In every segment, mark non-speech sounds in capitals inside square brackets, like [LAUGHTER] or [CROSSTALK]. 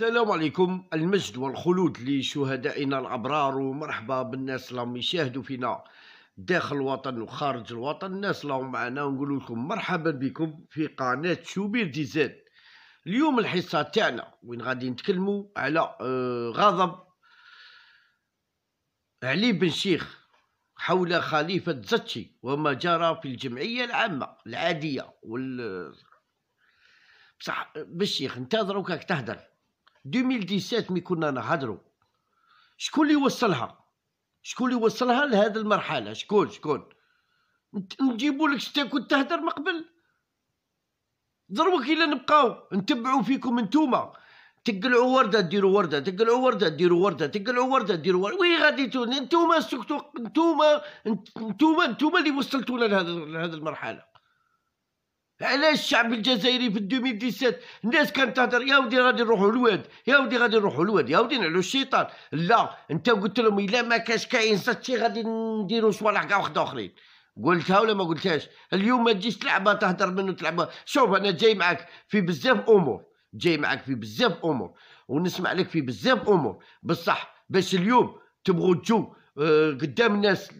السلام عليكم المجد والخلود لشهدائنا الابرار ومرحبا بالناس اللي راهم يشاهدوا فينا داخل الوطن وخارج الوطن الناس اللي معنا ونقول لكم مرحبا بكم في قناه شوبير ديزاد اليوم الحصه تاعنا وين غادي نتكلموا على آه، غضب علي بن شيخ حول خليفه زتشي وما جرى في الجمعيه العامه العاديه وال بصح بالشيخ انت دروك تهدر 2017 مي كنا نهضروا شكون اللي وصلها شكون اللي وصلها لهذا المرحله شكون شكون نجيبوا لك شتا كنت تهدر من قبل ضربك الا نبقاو نتبعوا فيكم انتوما تقلعوا ورده ديروا ورده تقلعوا ورده ديروا ورده تقلعوا ورده ديروا ورده وي غادي انتوما سكتوا انتوما انتوما انتوما اللي وصلتونا لهذا المرحله علاش الشعب الجزائري في 2017 الناس كانت تهضر يا ودي غادي نروحوا الواد يا ودي غادي نروحوا الواد يا ودي نعلو الشيطان لا انت قلت لهم الا ما كاش كاين شي غادي نديروا صوالح كاع وحده اخرين قلتها ولا ما قلتهاش اليوم ما تجيش تلعبها تهضر منه تلعبها شوف انا جاي معاك في بزاف امور جاي معاك في بزاف امور ونسمع لك في بزاف امور بصح باش اليوم تبغوا تجو آه، قدام الناس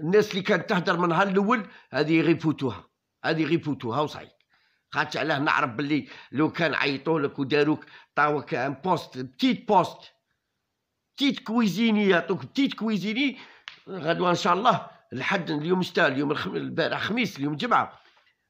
الناس اللي كانت تهدر من نهار الاول هذه غير يفوتوها هذه غير فوتوها وصعيب خاطش علاه نعرف باللي لو كان عيطوا لك وداروك طاوك ان بوست بتيت بوست بتيت كويزيني يعطوك بتيت كويزيني غدوه ان شاء الله الحد اليوم شتا اليوم البارح خميس اليوم جمعه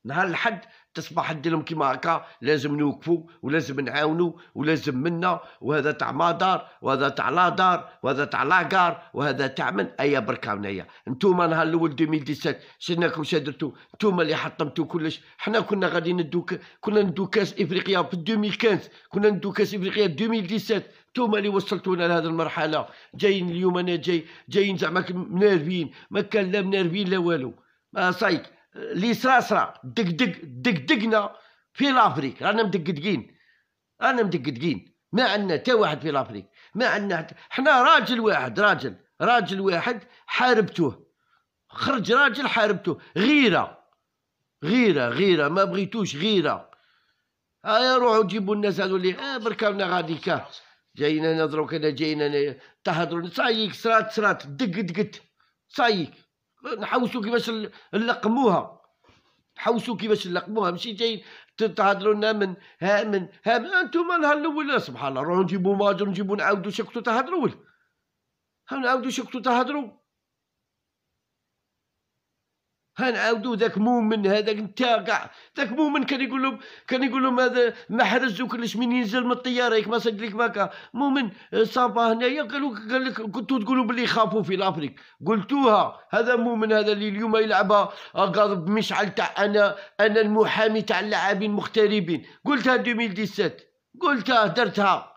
نهار الحد تصبح دير لهم كيما هكا لازم نوقفوا ولازم نعاونوا ولازم منا وهذا تاع ما دار وهذا تاع لا دار وهذا تاع لا كار وهذا تاع من ايا بركا هنايا انتوما نهار الاول 2017 شدناكم شادرتو انتوما اللي حطمتو كلش حنا كنا غادي ندو كنا ندو كاس افريقيا في 2015 كنا ندو كاس افريقيا 2017 انتوما اللي وصلتونا لهذه المرحله جايين اليوم انا جاي جايين زعما منارفين ما كان لا منارفين لا والو ما صايك لي صرا دق دق دق دقنا في لافريك رانا مدقدقين رانا مدقدقين ما عندنا حتى واحد في لافريك ما عندنا حتى حنا راجل واحد راجل راجل واحد حاربتوه خرج راجل حاربتوه غيره غيره غيره ما بغيتوش غيره هيا روحوا جيبوا الناس هذو اللي آه بركاونا غادي كا جايين انا دروك انا جايين انا تهضروا صايك صرات صرات دق دقت صايك نحوسوا كيفاش نلقموها حوسوا كيفاش نلقموها ماشي جاي تهضروا لنا من ها من ها من انتم نهار الاول سبحان الله نروحوا نجيبوا ماجر نجيبوا نعاودوا شكتوا تهضروا نعاودوا شكتوا تهضروا هنعاودوا ذاك مؤمن هذاك انت كاع ذاك مؤمن كان يقول لهم كان يقول لهم هذا ما حرز وكلش من ينزل من الطياره ياك ما صد لك ماكا مؤمن آه، صافا هنايا قالوا قال لك كنتوا تقولوا باللي خافوا في لافريك قلتوها هذا مؤمن هذا اللي اليوم يلعبها آه، غضب مشعل تاع انا انا المحامي تاع اللاعبين المغتربين قلتها 2017 قلتها درتها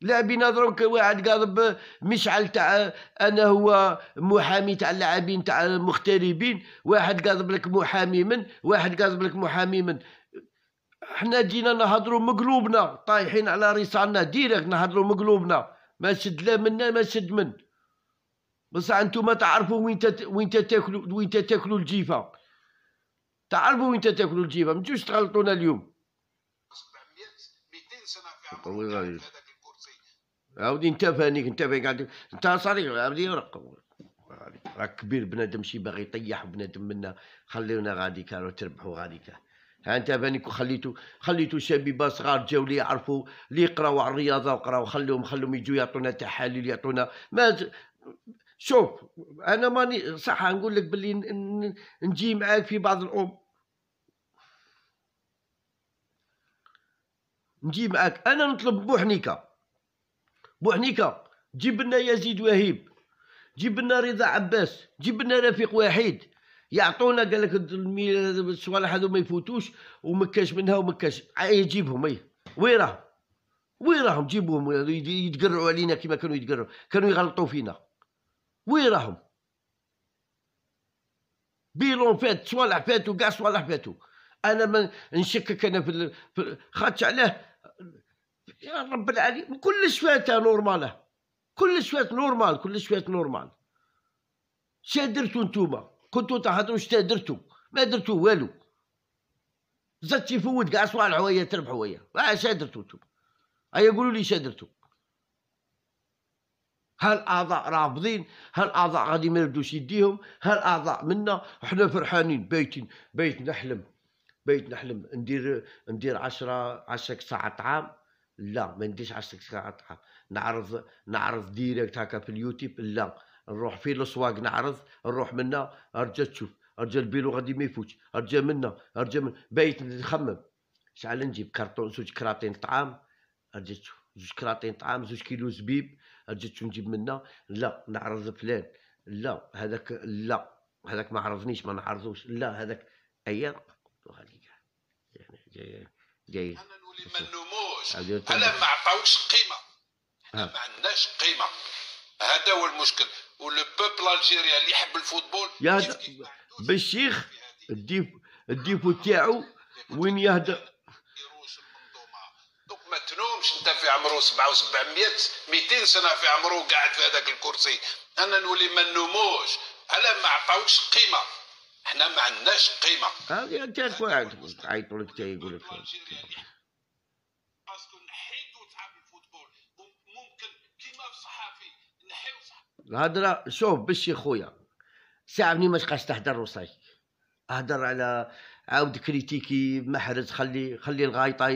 لاعبين درك واحد قاضب مشعل تاع انا هو محامي تاع اللاعبين تاع المغتربين واحد قاضب لك محامي من واحد قاضب لك محامي من حنا جينا نهضروا مقلوبنا طايحين على رصعنا ديريكت نهضروا مقلوبنا ما شد لا منا ما شد من بصح انتم تعرفوا وين تت... وين تاكلوا وين تاكلوا الجيفه تعرفوا وين تاكلوا الجيفه ما تجوش تغلطونا اليوم 700 200 سنه في عمر عاودي انت فانيك انت فانيك انت صريح عاودي يرقم راك كبير بنادم شي باغي يطيح بنادم منا خليونا غادي كانوا تربحوا غادي كان ها انت فانيك وخليتو خليتو شبيبه صغار جاو لي يعرفوا لي يقراو على الرياضه وقراو خليهم خليهم يجوا يعطونا تحاليل يعطونا ما شوف انا ماني صح نقول لك باللي نجي معاك في بعض الام نجي معاك انا نطلب بوحنيكه بوحنيكه جيب لنا يزيد وهيب جيب لنا رضا عباس جيب لنا رفيق وحيد يعطونا قال لك الصوالح هذو ما يفوتوش ومكاش منها ومكاش عاي جيبهم اي وين راهم وين راهم جيبوهم يتقرعوا علينا كما كانوا يتقرعوا كانوا يغلطوا فينا وين راهم بيلون فات صوالح فاتوا كاع صوالح فاتوا انا ما نشكك انا في, في... خاطش علاه يا رب العالمين كل شوية نورمال كل شوية نورمال كل شوية نورمال شا درتو نتوما كنتو تهضروا شتا درتو ما درتو والو زاد تيفوت كاع صوالع وهي تربح وهي آه شا درتو نتوما هيا قولولي لي شا درتو اعضاء رافضين اعضاء غادي ما يردوش يديهم اعضاء منا حنا فرحانين بايتين بيت نحلم بيت نحلم ندير ندير عشرة عشرة ساعه طعام لا ما نديش 10 دقائق قطعه نعرض نعرض ديريكت هكا في اليوتيوب لا نروح في السواق نعرض نروح منا ارجع تشوف ارجع البيلو غادي ما يفوتش ارجع منا ارجع من بايت نخمم شحال نجيب كرتون زوج كراتين طعام ارجع تشوف زوج كراتين طعام زوج كيلو زبيب ارجع تشوف نجيب منا لا نعرض فلان لا هذاك لا هذاك ما عرضنيش ما نعرضوش لا هذاك ايا يعني جاي جاي اللي ما نموش انا ما عطاوش قيمه ما عندناش قيمه هذا هو المشكل ولو بوبل الجيريا اللي يحب الفوتبول يا بالشيخ الديب الديبو تاعو وين يهدر ما تنومش انت في عمره 7700 200 سنه في عمره قاعد في هذاك الكرسي انا نولي ما نموش على ما عطاوش قيمه احنا ما عندناش قيمه هذه انت واحد عيطوا لك يقول لك باسكو نحيدو تعب الفوتبول ممكن كيما الصحافي نحيو الهضره شوف باش يا خويا ساعه مني ما تبقاش تحضر وصاي اهضر على عاود كريتيكي محرز خلي خلي الغايطه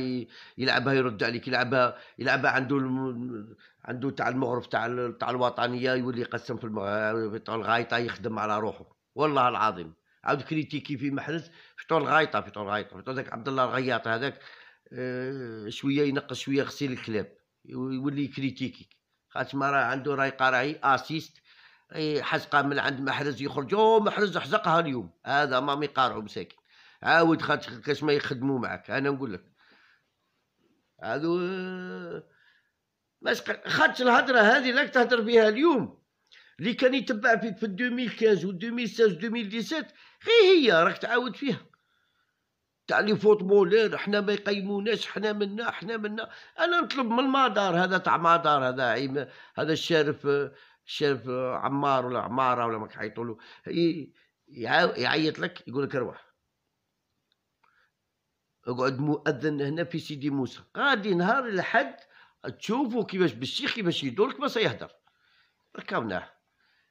يلعبها يرد عليك يلعبها يلعبها عنده الم... عنده تاع المغرب تاع تاع الوطنيه يولي يقسم في المغرب تاع الغايطه يخدم على روحه والله العظيم عاود كريتيكي في محرز في طول الغايطه في طول الغايطه في طول ذاك عبد الله الغياط هذاك آه، شويه ينقص شويه غسيل الكلاب يولي يكريتيكيك خاطر ما راه عنده راي قرعي اسيست حزقه من عند محرز يخرج او محرز حزقها اليوم هذا ما ميقارعو مساكين عاود خاطر كاش ما يخدموا معك انا نقول لك هذو مش خاطر الهضره هذه راك تهضر بها اليوم اللي كان يتبع فيك في 2015 و 2016 و 2017 غير هي راك تعاود فيها تاع لي فوتبولير إيه، حنا ما يقيموناش حنا منا حنا منا انا نطلب من المدار هذا تاع مدار هذا عيم هذا الشرف الشارف عمار ولا عماره ولا ما كيعيطوا له يعيط لك يقول لك روح اقعد مؤذن هنا في سيدي موسى غادي نهار الحد تشوفوا كيفاش بالشيخ كيفاش يدور بس سيهدر ركبناه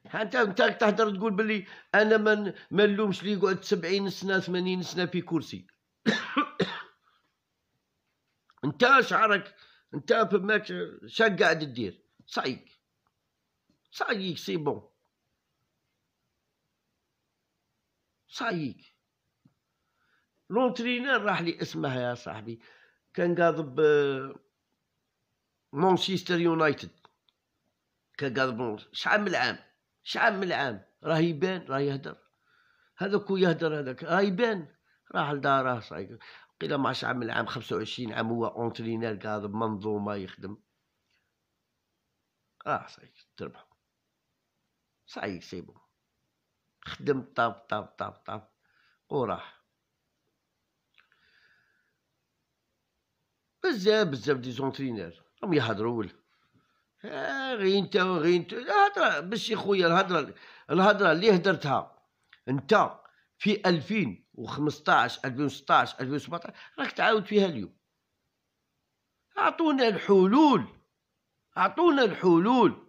حتى انت تهدر تقول بلي انا ما نلومش اللي يقعد 70 سنه 80 سنه في كرسي [COUGHS] انت شعرك انت فماك شاك قاعد تدير صايق صايق سي بون صايق لونترينر راح لي اسمه يا صاحبي كان قاضب آه، مانشستر يونايتد كان قاضب شحال من العام شحال من العام راه يبان راه يهدر هذاك يهدر هذاك راه يبان راح لداره صايق قيل ما عادش عام العام 25 عام هو اونترينير قاعد بمنظومه يخدم راح صايق تربحو صايق سيبو خدم طاب طاب طاب طاب وراح بزاف بزاف دي زونترينير هم يهضروا ولا غير انت غير انت الهضره باش يا خويا الهضره الهضره اللي هدرتها انت في 2000 2015 2016 2017 راك تعاود فيها اليوم اعطونا الحلول اعطونا الحلول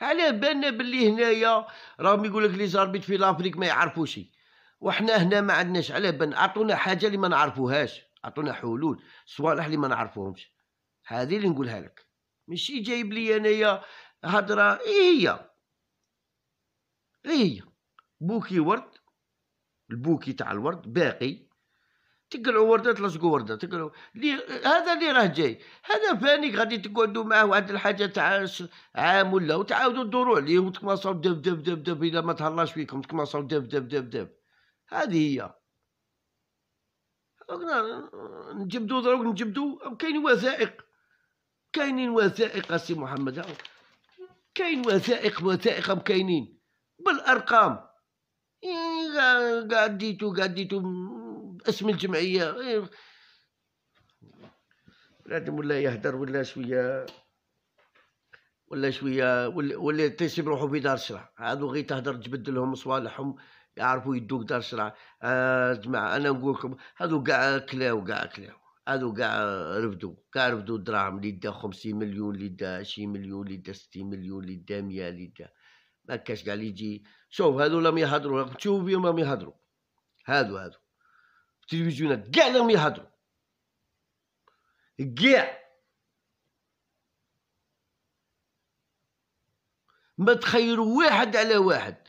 على بالنا باللي هنايا راهم يقول لك لي زاربيت في لافريك ما يعرفوا شي وحنا هنا ما عندناش على بالنا اعطونا حاجه اللي ما نعرفوهاش اعطونا حلول صوالح اللي ما نعرفوهمش هذه اللي نقولها لك ماشي جايب لي انايا هضره ايه هي ايه هي بوكي ورد البوكي تاع الورد باقي تقلعوا ورده تلصقوا ورده تقلعوا لي هذا اللي راه جاي هذا فانيك غادي تقعدوا معاه واحد الحاجه تاع عام ولا وتعاودوا تدوروا عليه وتكمصوا دب دب دب دب الا ما تهلاش فيكم تكمصوا دب دب دب دب هذه هي نجبدوا دروك نجبدوا كاين وثائق كاينين وثائق أسي محمد كاين وثائق وثائق كاينين بالارقام إيه، قعديتو قعديتو اسم الجمعيه بنادم إيه. ولا يهدر ولا شويه ولا شويه ولا, تيسيب روحو في دار الشرع هادو غير تهدر تبدلهم لهم صوالحهم يعرفوا يدوك دار الشرع آه جماعه انا نقول لكم هادو كاع كلاو كاع كلاو هادو كاع رفدو كاع رفدو الدراهم اللي دا 50 مليون اللي دا 20 مليون اللي دا 60 مليون اللي دا 100 اللي دا ما كاش قال يجي شوف هذو لم يهضروا شوف فيهم بهم راهم يهضروا هادو هادو التلفزيونات كاع راهم يهضروا كاع ما تخيروا واحد على واحد